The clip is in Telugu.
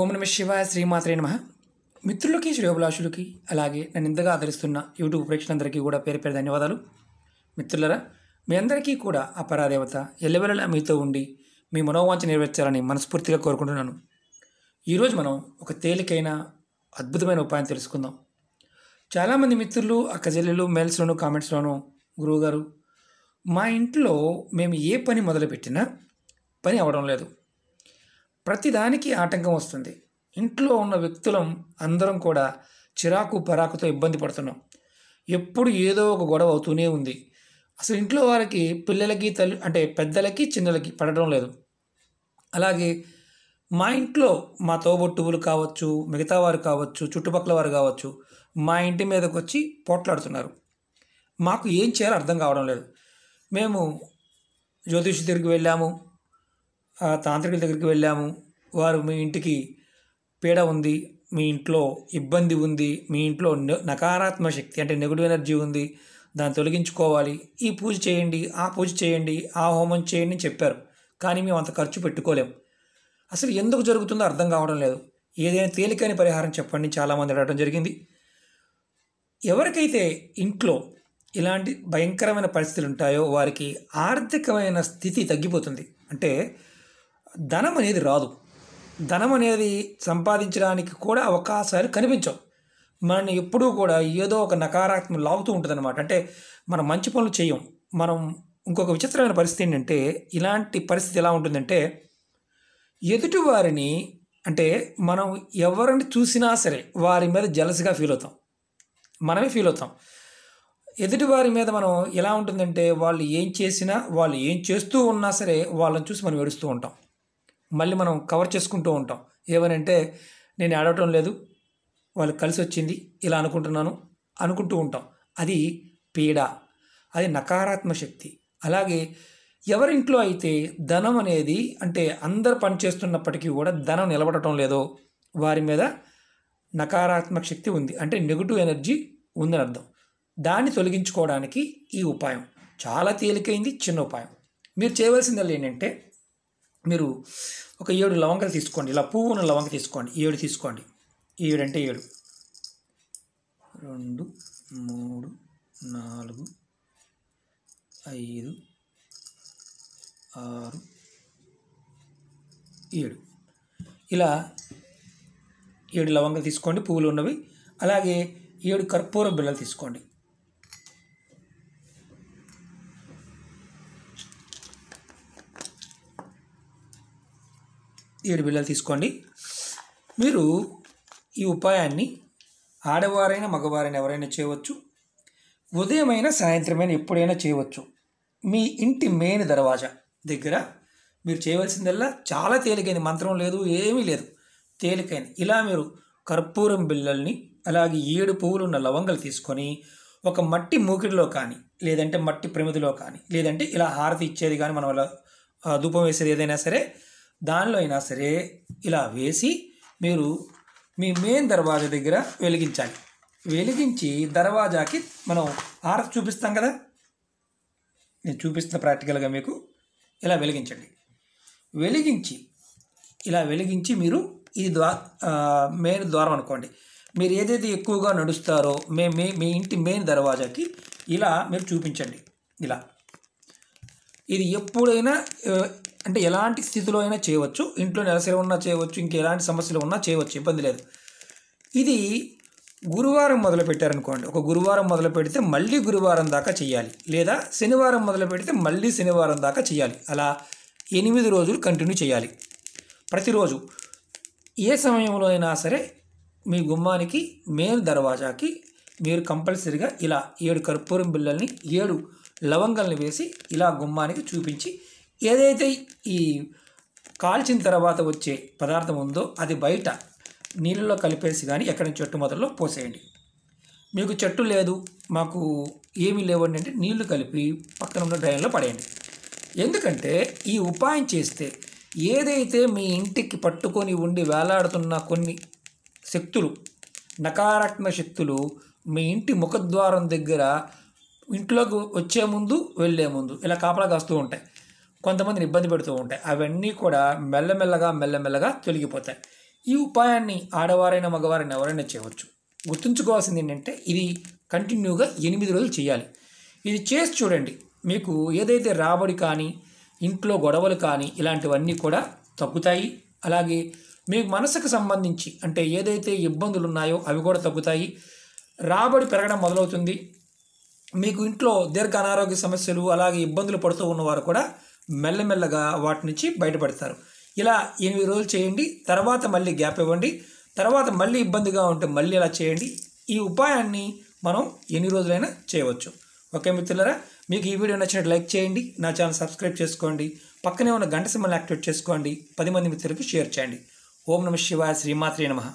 ఓం నమ శివాయ శ్రీమాత్రే నమ మిత్రులకి శ్రేయోభిలాషులకి అలాగే నన్ను ఇంతగా ఆదరిస్తున్న యూట్యూబ్ ప్రేక్షకులందరికీ కూడా పేరు పేరు ధన్యవాదాలు మిత్రులరా మీ అందరికీ కూడా అపరాదేవత ఎల్లవెల్లలా మీతో ఉండి మీ మనోవాంఛ నెరవేర్చాలని మనస్ఫూర్తిగా కోరుకుంటున్నాను ఈరోజు మనం ఒక తేలికైన అద్భుతమైన ఉపాయం తెలుసుకుందాం చాలామంది మిత్రులు అక్కజెల్లెలు మెయిల్స్లోను కామెంట్స్లోను గురువుగారు మా ఇంట్లో మేము ఏ పని మొదలుపెట్టినా పని అవడం లేదు ప్రతిదానికి ఆటంకం వస్తుంది ఇంట్లో ఉన్న వ్యక్తులం అందరం కూడా చిరాకు పరాకుతో ఇబ్బంది పడుతున్నాం ఎప్పుడు ఏదో ఒక గొడవ అవుతూనే ఉంది అసలు ఇంట్లో వారికి పిల్లలకి తల్లి అంటే పెద్దలకి చిన్నలకి పడడం లేదు అలాగే మా ఇంట్లో మా తోబొట్టువులు కావచ్చు మిగతా వారు కావచ్చు చుట్టుపక్కల వారు కావచ్చు మా ఇంటి మీదకి వచ్చి పోట్లాడుతున్నారు మాకు ఏం చేయాలో అర్థం కావడం లేదు మేము జ్యోతిషి దగ్గరికి వెళ్ళాము ఆ తాంత్రికుల దగ్గరికి వెళ్ళాము వారు మీ ఇంటికి పీడ ఉంది మీ ఇంట్లో ఇబ్బంది ఉంది మీ ఇంట్లో నకారాత్మక శక్తి అంటే నెగిటివ్ ఎనర్జీ ఉంది దాన్ని తొలగించుకోవాలి ఈ పూజ చేయండి ఆ పూజ చేయండి ఆ హోమం చేయండి అని చెప్పారు కానీ మేము అంత ఖర్చు పెట్టుకోలేం అసలు ఎందుకు జరుగుతుందో అర్థం కావడం లేదు ఏదైనా తేలికైన పరిహారం చెప్పండి చాలామంది అడగడం జరిగింది ఎవరికైతే ఇంట్లో ఇలాంటి భయంకరమైన పరిస్థితులు ఉంటాయో వారికి ఆర్థికమైన స్థితి తగ్గిపోతుంది అంటే ధనం అనేది రాదు ధనం అనేది సంపాదించడానికి కూడా అవకాశాలు కనిపించవు మనల్ని ఎప్పుడూ కూడా ఏదో ఒక నకారాత్మక లాగుతూ ఉంటుందన్నమాట అంటే మనం మంచి పనులు చేయం మనం ఇంకొక విచిత్రమైన పరిస్థితి ఏంటంటే ఇలాంటి పరిస్థితి ఎలా ఉంటుందంటే ఎదుటివారిని అంటే మనం ఎవరిని చూసినా సరే వారి మీద జలసిగా ఫీల్ అవుతాం మనమే ఫీల్ అవుతాం ఎదుటివారి మీద మనం ఎలా ఉంటుందంటే వాళ్ళు ఏం చేసినా వాళ్ళు ఏం చేస్తూ ఉన్నా సరే వాళ్ళని చూసి మనం ఏడుస్తూ ఉంటాం మళ్ళీ మనం కవర్ చేసుకుంటూ ఉంటాం ఏమనంటే నేను ఆడటం లేదు వాళ్ళు కలిసి వచ్చింది ఇలా అనుకుంటున్నాను అనుకుంటూ ఉంటాం అది పీడ అది నకారాత్మక శక్తి అలాగే ఎవరింట్లో అయితే ధనం అనేది అంటే అందరు పనిచేస్తున్నప్పటికీ కూడా ధనం నిలబడటం లేదో వారి మీద నకారాత్మక శక్తి ఉంది అంటే నెగిటివ్ ఎనర్జీ ఉందని అర్థం దాన్ని తొలగించుకోవడానికి ఈ ఉపాయం చాలా తేలికైంది చిన్న ఉపాయం మీరు చేయవలసిందల్లా ఏంటంటే మీరు ఒక ఏడు లవంగాలు తీసుకోండి ఇలా పువ్వు ఉన్న లవంగ తీసుకోండి ఏడు తీసుకోండి ఏడు అంటే ఏడు రెండు మూడు నాలుగు ఐదు ఆరు ఏడు ఇలా ఏడు లవంగాలు తీసుకోండి పువ్వులు ఉన్నవి అలాగే ఏడు కర్పూర బిళ్ళలు తీసుకోండి ఏడు బిళ్ళలు తీసుకోండి మీరు ఈ ఉపాయాన్ని ఆడవారైనా మగవారైనా ఎవరైనా చేయవచ్చు ఉదయమైనా సాయంత్రమైన ఎప్పుడైనా చేయవచ్చు మీ ఇంటి మెయిన్ దర్వాజా దగ్గర మీరు చేయవలసిందల్లా చాలా తేలికైన మంత్రం లేదు ఏమీ లేదు తేలికైన ఇలా మీరు కర్పూరం బిళ్ళల్ని అలాగే ఏడు పువ్వులు ఉన్న లవంగలు తీసుకొని ఒక మట్టి మూకిడిలో కానీ లేదంటే మట్టి ప్రమిదిలో కానీ లేదంటే ఇలా హారతి ఇచ్చేది కానీ మనం అలా ధూపం వేసేది ఏదైనా సరే దానిలో అయినా సరే ఇలా వేసి మీరు మీ మెయిన్ దర్వాజా దగ్గర వెలిగించాలి వెలిగించి దర్వాజాకి మనం ఆర్ఫ్ చూపిస్తాం కదా నేను చూపిస్తున్న ప్రాక్టికల్గా మీకు ఇలా వెలిగించండి వెలిగించి ఇలా వెలిగించి మీరు ఈ ద్వా మెయిన్ ద్వారం అనుకోండి మీరు ఏదైతే ఎక్కువగా నడుస్తారో మే మే మీ ఇంటి మెయిన్ దర్వాజాకి ఇలా మీరు చూపించండి ఇలా ఇది ఎప్పుడైనా అంటే ఎలాంటి స్థితిలో అయినా చేయవచ్చు ఇంట్లో నెలసరి ఉన్నా చేయవచ్చు ఇంకెలాంటి సమస్యలు ఉన్నా చేయవచ్చు ఇబ్బంది లేదు ఇది గురువారం మొదలు పెట్టారనుకోండి ఒక గురువారం మొదలు పెడితే మళ్ళీ గురువారం దాకా చేయాలి లేదా శనివారం మొదలు పెడితే మళ్ళీ శనివారం దాకా చేయాలి అలా ఎనిమిది రోజులు కంటిన్యూ చేయాలి ప్రతిరోజు ఏ సమయంలో అయినా సరే మీ గుమ్మానికి మెయిన్ దర్వాజాకి మీరు కంపల్సరిగా ఇలా ఏడు కర్పూరం బిళ్ళల్ని ఏడు లవంగల్ని వేసి ఇలా గుమ్మానికి చూపించి ఏదైతే ఈ కాల్చిన తర్వాత వచ్చే పదార్థం ఉందో అది బయట నీళ్ళలో కలిపేసి కానీ ఎక్కడ చెట్టు మొదల్లో పోసేయండి మీకు చెట్టు లేదు మాకు ఏమీ లేవండి అంటే నీళ్లు కలిపి పక్కన ఉన్న డ్రైన్లో పడేయండి ఎందుకంటే ఈ ఉపాయం చేస్తే ఏదైతే మీ ఇంటికి పట్టుకొని ఉండి వేలాడుతున్న కొన్ని శక్తులు నకారాత్మక శక్తులు మీ ఇంటి ముఖద్వారం దగ్గర ఇంట్లోకి వచ్చే ముందు వెళ్ళే ముందు ఇలా కాపలా కాస్తూ ఉంటాయి కొంతమందిని ఇబ్బంది పెడుతూ ఉంటాయి అవన్నీ కూడా మెల్లమెల్లగా మెల్లమెల్లగా తొలగిపోతాయి ఈ ఉపాయాన్ని ఆడవారైన మగవారైనా ఎవరైనా చేయవచ్చు గుర్తుంచుకోవాల్సింది ఏంటంటే ఇది కంటిన్యూగా ఎనిమిది రోజులు చేయాలి ఇది చేసి చూడండి మీకు ఏదైతే రాబడి కానీ ఇంట్లో గొడవలు కానీ ఇలాంటివన్నీ కూడా తగ్గుతాయి అలాగే మీకు మనసుకు సంబంధించి అంటే ఏదైతే ఇబ్బందులు ఉన్నాయో అవి కూడా తగ్గుతాయి రాబడి పెరగడం మొదలవుతుంది మీకు ఇంట్లో దీర్ఘ అనారోగ్య సమస్యలు అలాగే ఇబ్బందులు పడుతూ ఉన్నవారు కూడా మెల్లమెల్లగా వాటి నుంచి బయటపడతారు ఇలా ఎనిమిది రోజులు చేయండి తర్వాత మళ్ళీ గ్యాప్ ఇవ్వండి తర్వాత మళ్ళీ ఇబ్బందిగా ఉంటే మళ్ళీ ఇలా చేయండి ఈ ఉపాయాన్ని మనం ఎన్ని రోజులైనా చేయవచ్చు ఓకే మిత్రులరా మీకు ఈ వీడియో నచ్చినట్టు లైక్ చేయండి నా ఛానల్ సబ్స్క్రైబ్ చేసుకోండి పక్కనే ఉన్న గంట సింబల్ యాక్టివేట్ చేసుకోండి పది మంది మిత్రులకు షేర్ చేయండి ఓం నమ శివాయ శ్రీమాత్రే నమ